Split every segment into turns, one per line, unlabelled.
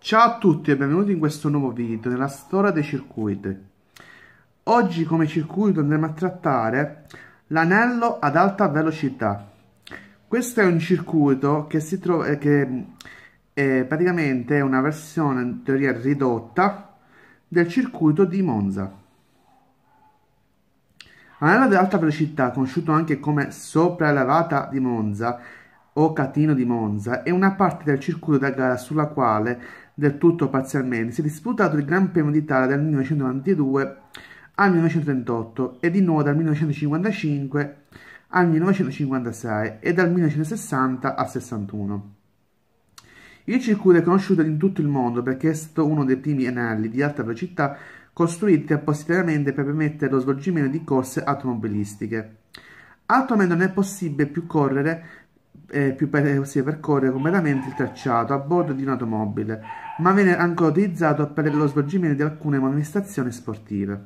Ciao a tutti e benvenuti in questo nuovo video della storia dei circuiti. Oggi come circuito andremo a trattare l'anello ad alta velocità. Questo è un circuito che si trova eh, che eh, è praticamente una versione in teoria ridotta del circuito di Monza. Anello di alta velocità, conosciuto anche come sopraelevata di Monza o catino di Monza, è una parte del circuito da gara sulla quale, del tutto parzialmente, si è disputato il Gran Premio d'Italia dal 1992 al 1938 e di nuovo dal 1955 al 1956 e dal 1960 al 61. Il circuito è conosciuto in tutto il mondo perché è stato uno dei primi anelli di alta velocità costruiti appositamente per permettere lo svolgimento di corse automobilistiche. Altrimenti non è possibile più correre eh, più per, eh, ossia, percorrere completamente il tracciato a bordo di un'automobile, ma viene ancora utilizzato per lo svolgimento di alcune manifestazioni sportive.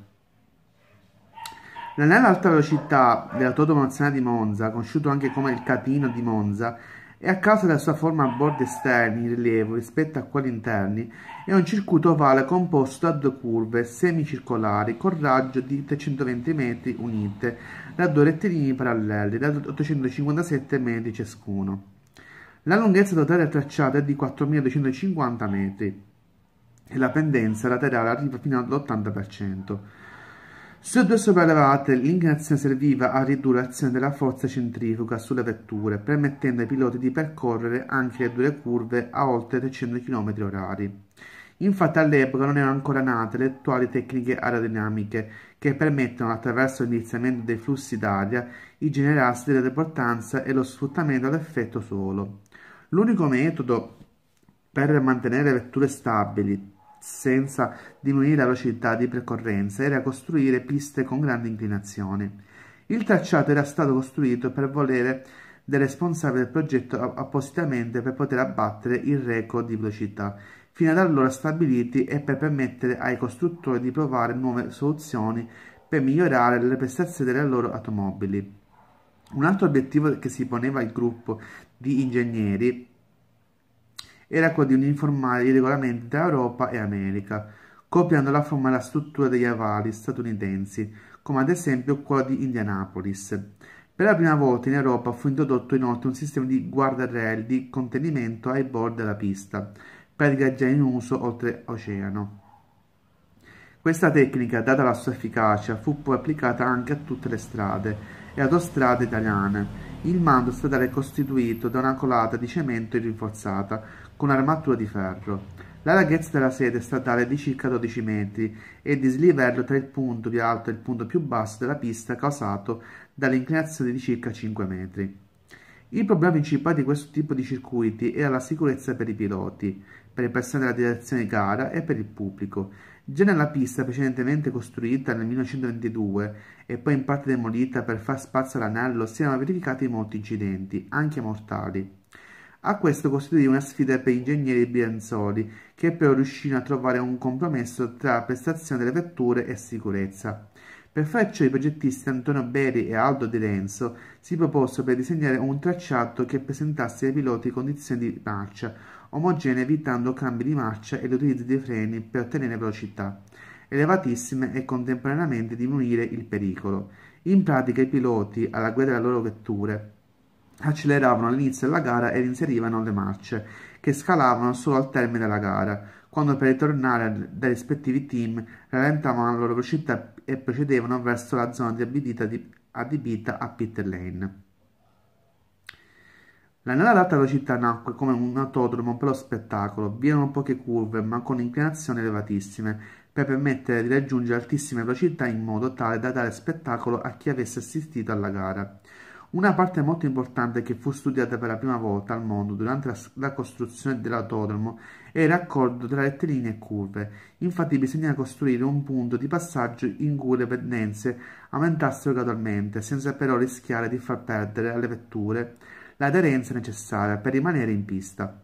L'anello alta velocità dell'autodromo nazionale di Monza, conosciuto anche come il Catino di Monza, e a causa della sua forma a bordi esterni in rilievo rispetto a quelli interni è un circuito ovale composto da due curve semicircolari con raggio di 320 metri unite da due rettilinei paralleli da 857 metri ciascuno. La lunghezza totale tracciata è di 4250 metri e la pendenza laterale arriva fino all'80%. Se due sopraelevate, elevate, l'inclinazione serviva a ridurre l'azione della forza centrifuga sulle vetture, permettendo ai piloti di percorrere anche le dure curve a oltre 300 km/h. Infatti all'epoca non erano ancora nate le attuali tecniche aerodinamiche che permettono attraverso l'iniziamento dei flussi d'aria di generarsi della importanza e lo sfruttamento all'effetto solo. L'unico metodo per mantenere vetture stabili, senza diminuire la velocità di percorrenza era costruire piste con grande inclinazione. Il tracciato era stato costruito per volere del responsabile del progetto appositamente per poter abbattere il record di velocità, fino ad allora stabiliti e per permettere ai costruttori di provare nuove soluzioni per migliorare le prestazioni delle loro automobili. Un altro obiettivo che si poneva il gruppo di ingegneri era quello di uniformare i regolamenti tra Europa e America, copiando la forma e la struttura degli avali statunitensi, come ad esempio quello di Indianapolis. Per la prima volta in Europa fu introdotto inoltre un sistema di guardrail di contenimento ai bordi della pista, pratica già in uso oltre oceano. Questa tecnica, data la sua efficacia, fu poi applicata anche a tutte le strade e autostrade italiane. Il mando stradale è costituito da una colata di cemento rinforzata, con armatura di ferro. La larghezza della sede stradale è di circa 12 metri e il dislivello tra il punto più alto e il punto più basso della pista è causato dall'inclinazione di circa 5 metri. Il problema principale di questo tipo di circuiti era la sicurezza per i piloti, per le persone della direzione gara e per il pubblico. Già nella pista precedentemente costruita nel 1922 e poi in parte demolita per far spazio all'anello si erano verificati molti incidenti, anche mortali. A questo costituì una sfida per gli ingegneri Bianzoli, che però riuscirono a trovare un compromesso tra prestazione delle vetture e sicurezza. Per fare ciò i progettisti Antonio Beri e Aldo Di Renzo si proposero per disegnare un tracciato che presentasse ai piloti condizioni di marcia omogenee evitando cambi di marcia e l'utilizzo dei freni per ottenere velocità elevatissime e contemporaneamente diminuire il pericolo. In pratica i piloti, alla guida delle loro vetture, acceleravano all'inizio della gara e inserivano le marce, che scalavano solo al termine della gara, quando per ritornare dai rispettivi team rallentavano la loro velocità e procedevano verso la zona di, adibita a pit lane. La nella velocità nacque come un autodromo per lo spettacolo, vi erano poche curve ma con inclinazioni elevatissime per permettere di raggiungere altissime velocità in modo tale da dare spettacolo a chi avesse assistito alla gara. Una parte molto importante che fu studiata per la prima volta al mondo durante la, la costruzione dell'autodromo è il raccordo tra rettilinee e curve. Infatti bisogna costruire un punto di passaggio in cui le pendenze aumentassero gradualmente, senza però rischiare di far perdere alle vetture l'aderenza necessaria per rimanere in pista.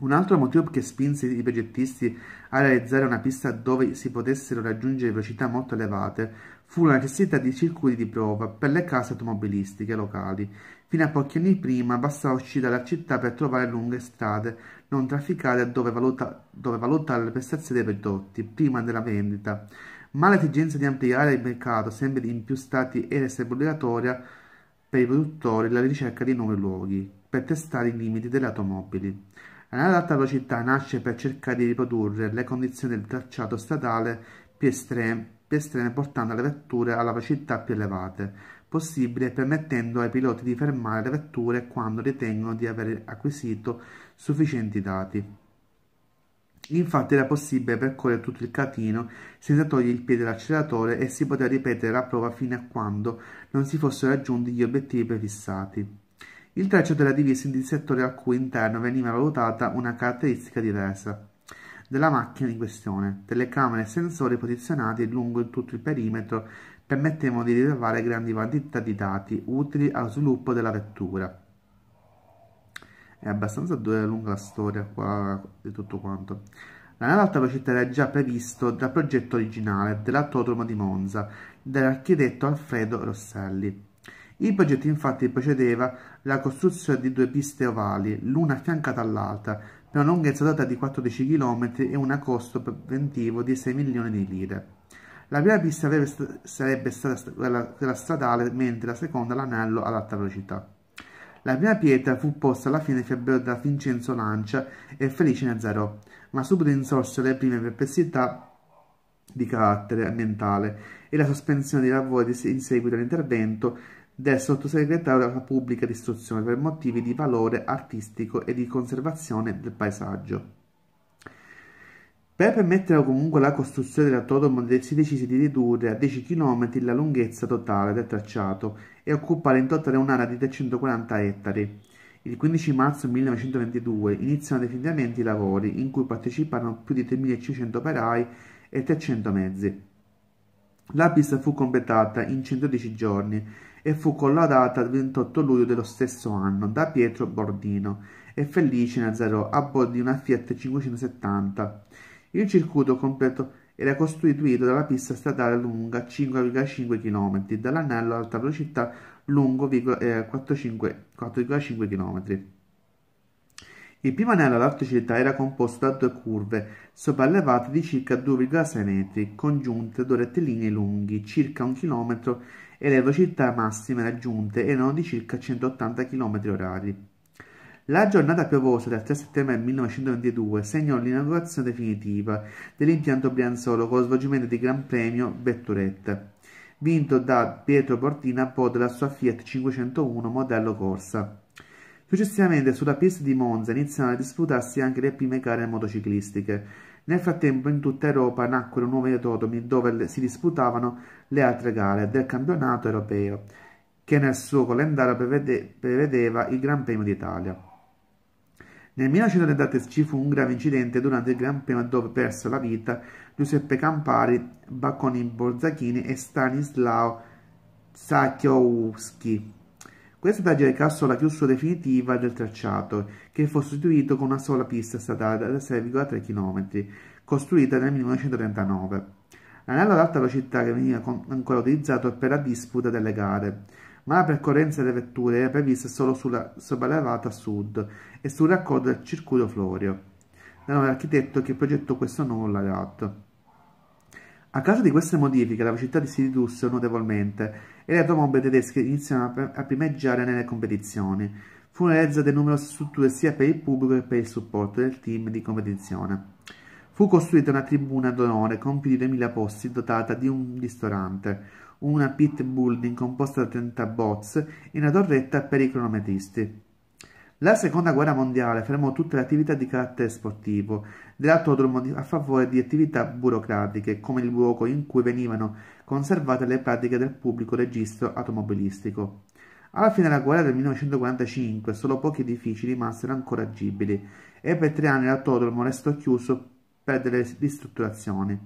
Un altro motivo che spinse i progettisti a realizzare una pista dove si potessero raggiungere velocità molto elevate fu la necessità di circuiti di prova per le case automobilistiche locali. Fino a pochi anni prima bastava uscire dalla città per trovare lunghe strade non trafficate dove, valuta, dove valutare le prestazioni dei prodotti prima della vendita, ma l'esigenza di ampliare il mercato sempre in più stati era sempre obbligatoria per i produttori la ricerca di nuovi luoghi per testare i limiti delle automobili. L'adatta velocità nasce per cercare di riprodurre le condizioni del tracciato statale più estreme estreme portando le vetture alla velocità più elevate possibile permettendo ai piloti di fermare le vetture quando ritengono di aver acquisito sufficienti dati. Infatti era possibile percorrere tutto il catino senza togliere il piede dall'acceleratore e si poteva ripetere la prova fino a quando non si fossero raggiunti gli obiettivi prefissati. Il tracciato era diviso in settori al cui interno veniva valutata una caratteristica diversa della macchina in questione. Telecamere e sensori posizionati lungo tutto il perimetro permettevano di rilevare grandi quantità di dati utili allo sviluppo della vettura. È abbastanza lunga la storia qua, di tutto quanto. L'anello alta velocità era già previsto dal progetto originale dell'autodromo di Monza dell'architetto Alfredo Rosselli. Il progetto infatti procedeva la costruzione di due piste ovali, l'una affiancata all'altra, ha una lunghezza data di 14 km e un costo preventivo di 6 milioni di lire. La prima pista sarebbe stata quella stradale, mentre la seconda l'anello ad alta velocità. La prima pietra fu posta alla fine febbraio da Vincenzo Lancia e Felice Nazarò, ma subito insorsero le prime perplessità di carattere ambientale e la sospensione dei lavori in seguito all'intervento del sottosegretario alla pubblica istruzione per motivi di valore artistico e di conservazione del paesaggio. Per permettere comunque la costruzione dell'autodromo si decise di ridurre a 10 km la lunghezza totale del tracciato e occupare in totale un'area di 340 ettari. Il 15 marzo 1922 iniziano definitivamente i lavori in cui partecipano più di 3.500 operai e 300 mezzi. La pista fu completata in 110 giorni e fu collaudata il 28 luglio dello stesso anno da Pietro Bordino e Felice Nazarò a bordo di una Fiat 570. Il circuito completo era costituito dalla pista stradale lunga 5,5 km, dall'anello alta velocità lungo 4,5 km. Eh, il primo anello ad alta velocità era composto da due curve sopraelevate di circa 2,6 metri, congiunte due rettilinei lunghi, circa un chilometro e le velocità massime raggiunte erano di circa 180 km/h. La giornata piovosa del 3 settembre 1922 segnò l'inaugurazione definitiva dell'impianto Brianzolo con lo svolgimento del Gran Premio Vetturette, vinto da Pietro Portina a bordo della sua Fiat 501 modello Corsa. Successivamente sulla pista di Monza iniziarono a disputarsi anche le prime gare motociclistiche, nel frattempo in tutta Europa nacquero nuovi autodromi dove si disputavano le altre gare del campionato europeo, che nel suo calendario prevedeva il Gran Premio d'Italia. Nel 1933 ci fu un grave incidente durante il Gran Premio dove perse la vita Giuseppe Campari, Bacconi Borzacchini e Stanislao Sakiowski. Questa dà Gericasso la chiusura definitiva del tracciato, che fu sostituito con una sola pista statale da 6,3 km, costruita nel 1939. L'anello ad alta velocità che veniva ancora utilizzato per la disputa delle gare, ma la percorrenza delle vetture era prevista solo sulla sopraelevata sud e sul raccordo del circuito Florio, da nome architetto che progettò questo nuovo layout. A causa di queste modifiche la velocità si ridusse notevolmente e le automobili tedesche iniziano a primeggiare nelle competizioni. Furono realizzate numerose strutture sia per il pubblico che per il supporto del team di competizione. Fu costruita una tribuna d'onore con più di 2.000 posti dotata di un ristorante, una pit building composta da 30 bots e una torretta per i cronometristi. La seconda guerra mondiale fermò tutte le attività di carattere sportivo dell'autodromo a favore di attività burocratiche, come il luogo in cui venivano conservate le pratiche del pubblico registro automobilistico. Alla fine della guerra del 1945 solo pochi edifici rimasero ancora agibili e per tre anni l'autodromo restò chiuso per delle ristrutturazioni.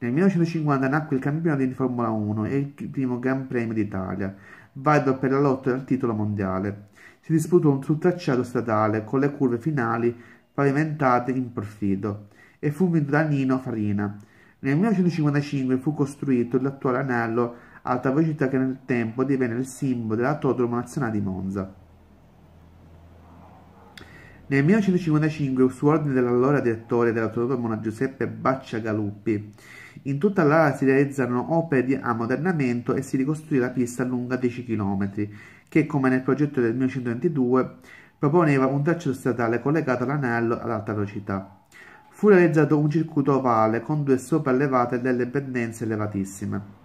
Nel 1950 nacque il campionato di Formula 1 e il primo Gran Premio d'Italia, valido per la lotta al titolo mondiale si disputò sul tracciato statale con le curve finali pavimentate in profilo e fu vinto da Nino Farina. Nel 1955 fu costruito l'attuale anello alta velocità che nel tempo divenne il simbolo dell'autodromo nazionale di Monza. Nel 1955, su ordine dell'allora direttore dell'autodromo Giuseppe Baccia Galuppi, in tutta l'area si realizzarono opere di ammodernamento e si ricostruì la pista lunga 10 km, che, come nel progetto del 1922, proponeva un tracciato statale collegato all'anello ad alta velocità. Fu realizzato un circuito ovale con due sopraelevate e delle pendenze elevatissime.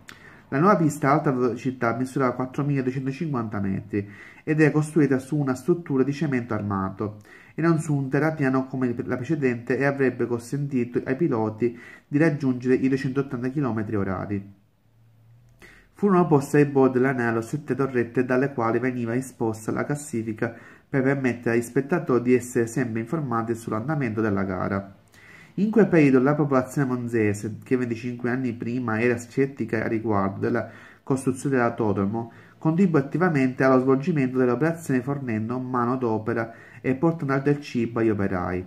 La nuova pista ad alta velocità misurava 4.250 metri ed è costruita su una struttura di cemento armato e non su un terrapiano come la precedente e avrebbe consentito ai piloti di raggiungere i 280 km orari. Furono poste ai bordi dell'anello sette torrette dalle quali veniva esposta la classifica per permettere agli spettatori di essere sempre informati sull'andamento della gara. In quel periodo la popolazione monzese, che 25 anni prima era scettica a riguardo della costruzione dell'autodromo, contribuì attivamente allo svolgimento delle operazioni fornendo mano d'opera e portando del cibo agli operai.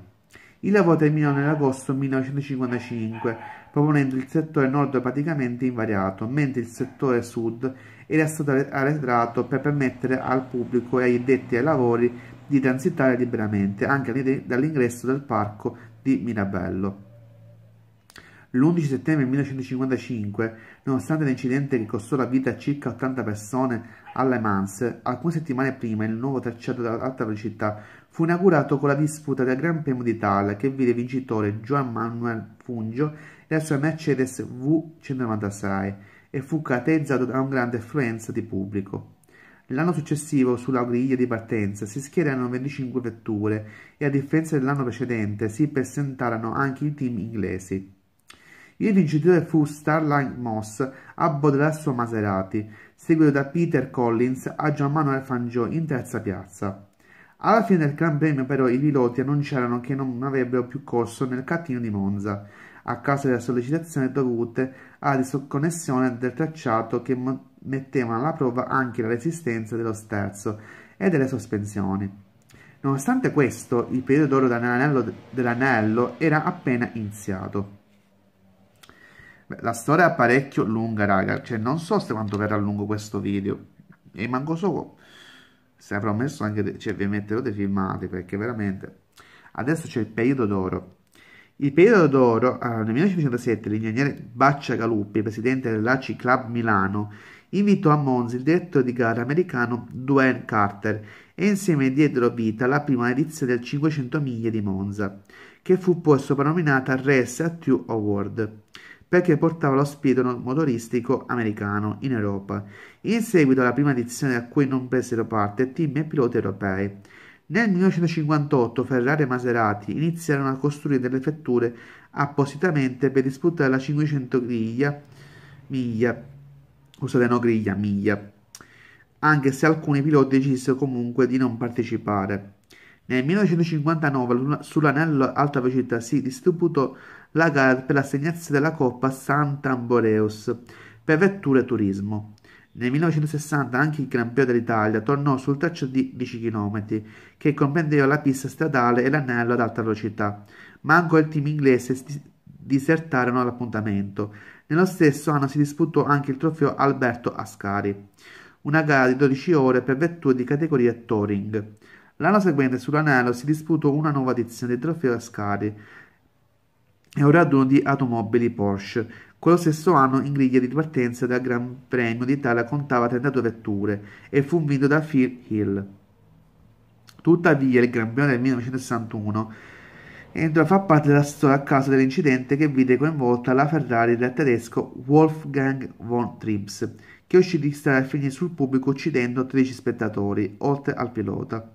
Il lavoro terminò nell'agosto 1955 proponendo il settore nord praticamente invariato, mentre il settore sud era stato arretrato per permettere al pubblico e agli addetti ai lavori di transitare liberamente anche dall'ingresso del parco di Mirabello. L'11 settembre 1955, nonostante l'incidente che costò la vita a circa 80 persone alle Mans, alcune settimane prima il nuovo tracciato dell'alta velocità fu inaugurato con la disputa del Gran Premio d'Italia che vide vincitore Juan Manuel Fungio verso la Mercedes V196 e fu caratterizzato da una grande affluenza di pubblico. L'anno successivo, sulla griglia di partenza, si schierarono 25 vetture e, a differenza dell'anno precedente, si presentarono anche i team inglesi. Il vincitore fu Starline Moss a Bodelasso Maserati, seguito da Peter Collins a Gianmanuel Fangio in terza piazza. Alla fine del Gran Premio però i piloti annunciarono che non avrebbero più corso nel cattino di Monza a causa delle sollecitazioni dovute alla disconnessione del tracciato che mettevano alla prova anche la resistenza dello sterzo e delle sospensioni. Nonostante questo, il periodo d'oro dell'anello, dell'anello era appena iniziato. Beh, la storia è parecchio lunga, raga. Cioè, non so se quanto verrà lungo questo video. E manco solo se avrò messo anche... cioè, vi metterò dei filmati, perché veramente... Adesso c'è il periodo d'oro. Il periodo d'oro, ah, nel 1957, l'ingegnere Baccia Galuppi, presidente dell'ACI Club Milano, invitò a Monza il direttore di gara americano Dwayne Carter e insieme diedero vita alla prima edizione del 500 miglia di Monza, che fu poi soprannominata RSAT Award perché portava lo spirito motoristico americano in Europa. In seguito alla prima edizione a cui non presero parte team e piloti europei. Nel 1958 Ferrari e Maserati iniziarono a costruire delle vetture appositamente per disputare la 500 griglia miglia, scusate no griglia, miglia, anche se alcuni piloti decisero comunque di non partecipare. Nel 1959 sull'anello alta velocità si disputò la gara per l'assegnazione della Coppa Sant'Amboreus per vetture turismo. Nel 1960 anche il Gran Premio dell'Italia tornò sul traccio di 10 km, che comprendeva la pista stradale e l'anello ad alta velocità. ma anche il team inglese disertarono l'appuntamento. Nello stesso anno si disputò anche il trofeo Alberto Ascari, una gara di 12 ore per vetture di categoria Touring. L'anno seguente sull'anello si disputò una nuova edizione del trofeo Ascari e un raduno di automobili Porsche quello stesso anno in griglia di partenza dal Gran Premio d'Italia contava 32 vetture e fu vinto da Phil Hill. Tuttavia il Gran Premio del 1961 entrò a far parte della storia a causa dell'incidente che vide coinvolta la Ferrari del tedesco Wolfgang von Trips, che uscì di stare a finire sul pubblico uccidendo 13 spettatori, oltre al pilota.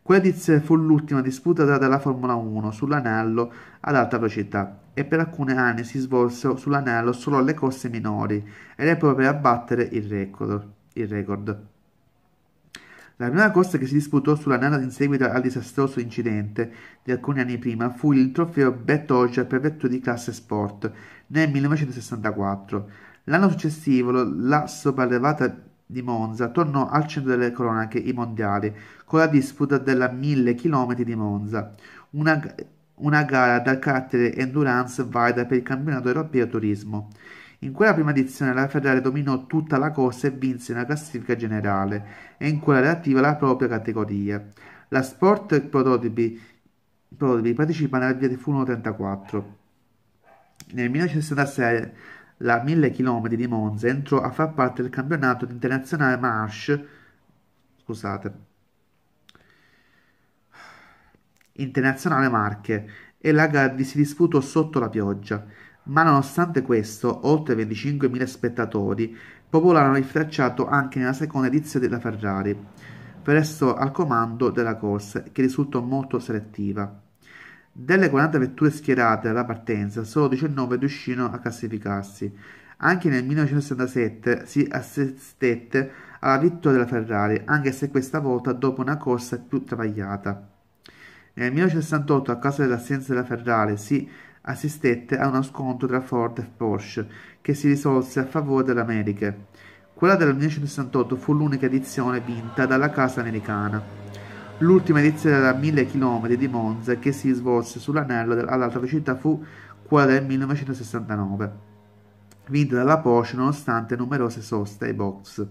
Quella fu l'ultima disputata dalla Formula 1 sull'anello ad alta velocità e per alcune anni si svolsero sull'anello solo le corse minori ed è proprio per battere il record. Il record. La prima corsa che si disputò sull'anello in seguito al disastroso incidente di alcuni anni prima fu il trofeo Betoja per vetture di classe sport nel 1964. L'anno successivo la sopraelevata di Monza tornò al centro delle cronache mondiali con la disputa della 1000 km di Monza, una una gara dal carattere endurance valida per il campionato europeo turismo. In quella prima edizione la Ferrari dominò tutta la corsa e vinse una classifica generale e in quella relativa alla propria categoria. La Sport Prototipi, prototipi partecipa nella via di F1 34. Nel 1966 la 1000 km di Monza entrò a far parte del campionato internazionale Marsh, scusate, Internazionale Marche e la gara si disputò sotto la pioggia, ma nonostante questo oltre 25.000 spettatori popolarono il tracciato anche nella seconda edizione della Ferrari. presso al comando della corsa che risultò molto selettiva. Delle 40 vetture schierate alla partenza, solo 19 riuscirono a classificarsi. Anche nel 1967 si assistette alla vittoria della Ferrari, anche se questa volta dopo una corsa più travagliata. Nel 1968, a causa dell'assenza della Ferrari, si assistette a uno scontro tra Ford e Porsche, che si risolse a favore dell'America. Quella del 1968 fu l'unica edizione vinta dalla casa americana. L'ultima edizione da 1000 km di Monza che si svolse sull'anello all'alta velocità fu quella del 1969, vinta dalla Porsche nonostante numerose soste ai box.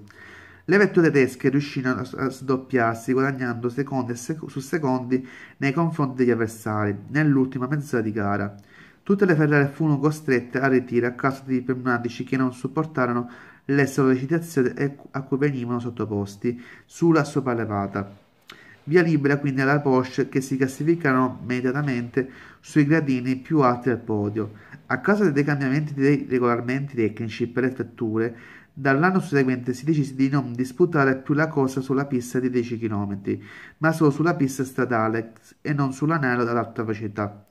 Le vetture tedesche riuscirono a sdoppiarsi guadagnando secondi sec su secondi nei confronti degli avversari nell'ultima mezz'ora di gara. Tutte le Ferrari furono costrette a ritiro a causa di pneumatici che non supportarono le sollecitazioni a cui venivano sottoposti sulla sopraelevata. Via libera quindi alla Porsche che si classificarono immediatamente sui gradini più alti del podio. A causa dei cambiamenti dei regolamenti tecnici per le fatture, Dall'anno seguente si decise di non disputare più la corsa sulla pista di 10 km, ma solo sulla pista stradale e non sull'anello ad alta velocità.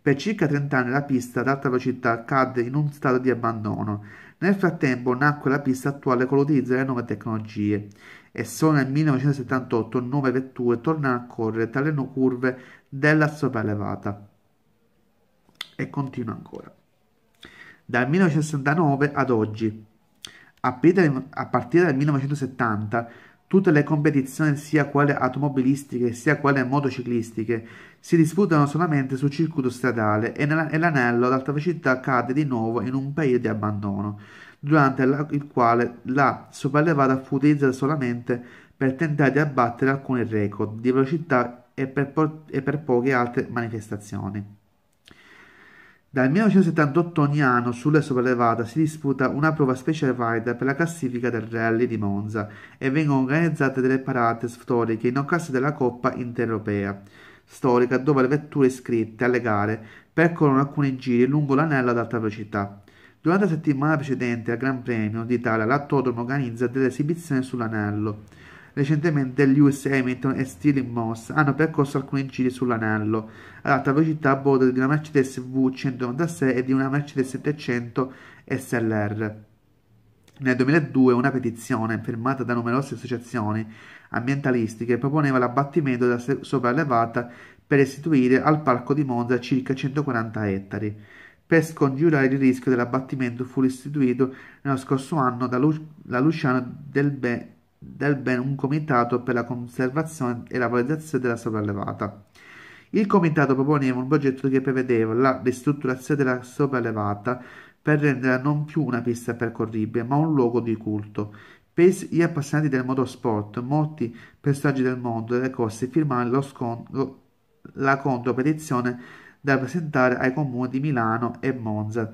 Per circa 30 anni la pista ad alta velocità cadde in un stato di abbandono. Nel frattempo nacque la pista attuale con l'utilizzo delle nuove tecnologie e solo nel 1978 nuove vetture tornarono a correre tra le curve della sopraelevata. E continua ancora. Dal 1969 ad oggi a partire dal 1970 tutte le competizioni sia quelle automobilistiche sia quelle motociclistiche si disputano solamente sul circuito stradale e l'anello ad alta velocità cade di nuovo in un periodo di abbandono, durante il quale la sopraelevata fu utilizzata solamente per tentare di abbattere alcuni record di velocità e per, e per poche altre manifestazioni. Dal 1978 ogni anno sulla sopraelevata si disputa una prova special ride per la classifica del Rally di Monza e vengono organizzate delle parate storiche in occasione della Coppa Intereuropea storica dove le vetture iscritte alle gare percorrono alcuni giri lungo l'anello ad alta velocità. Durante la settimana precedente al Gran Premio d'Italia l'attodromo organizza delle esibizioni sull'anello. Recentemente gli US Hamilton e Stirling Moss hanno percorso alcuni giri sull'anello ad alta velocità a bordo di una Mercedes V196 e di una Mercedes 700 SLR. Nel 2002 una petizione, firmata da numerose associazioni ambientalistiche, proponeva l'abbattimento della sopraelevata per restituire al parco di Monza circa 140 ettari. Per scongiurare il rischio dell'abbattimento fu restituito nello scorso anno da, Lu- da Luciano Delbe del ben un comitato per la conservazione e la valorizzazione della sopraelevata. Il comitato proponeva un progetto che prevedeva la ristrutturazione della sopraelevata per renderla non più una pista percorribile, ma un luogo di culto. Per gli appassionati del motorsport, molti personaggi del mondo delle corse firmarono scon- la contropetizione da presentare ai comuni di Milano e Monza,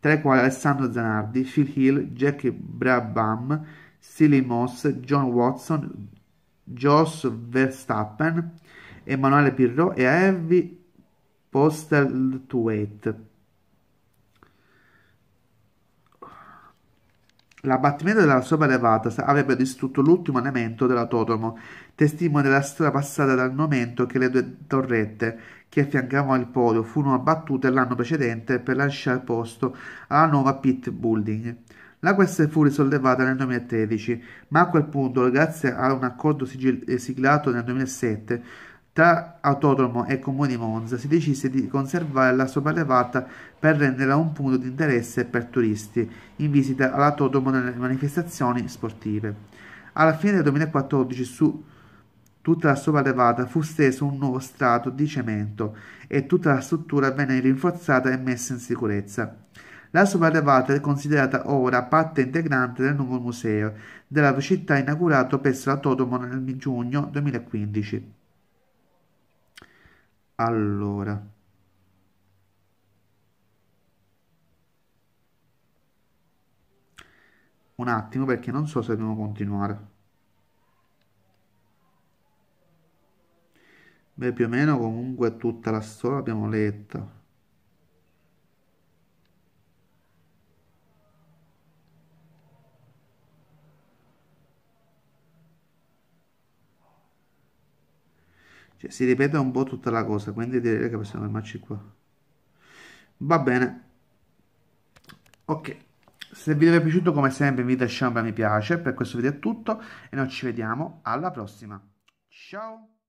tra i quali Alessandro Zanardi, Phil Hill, Jack Brabham, Silly Moss, John Watson, Jos Verstappen, Emanuele Pirro e Heavy Postelthwaite. L'abbattimento della sopraelevata avrebbe distrutto l'ultimo elemento dell'autodromo, testimone della storia passata dal momento che le due torrette che affiancavano il podio furono abbattute l'anno precedente per lasciare posto alla nuova pit building. La questione fu risollevata nel 2013, ma a quel punto, grazie a un accordo sigil- eh, siglato nel 2007 tra Autodromo e Comune di Monza, si decise di conservare la sopraelevata per renderla un punto di interesse per turisti in visita all'autodromo nelle manifestazioni sportive. Alla fine del 2014 su tutta la sopraelevata fu steso un nuovo strato di cemento e tutta la struttura venne rinforzata e messa in sicurezza. La sua sopraelevata è considerata ora parte integrante del nuovo museo della città inaugurato presso la Todomo nel giugno 2015. Allora. Un attimo perché non so se dobbiamo continuare. Beh, più o meno comunque tutta la storia l'abbiamo letta. Cioè, si ripete un po' tutta la cosa, quindi direi che possiamo fermarci qua. Va bene. Ok. Se il video vi è piaciuto, come sempre, vi lasciate un mi piace. Per questo video è tutto e noi ci vediamo alla prossima. Ciao!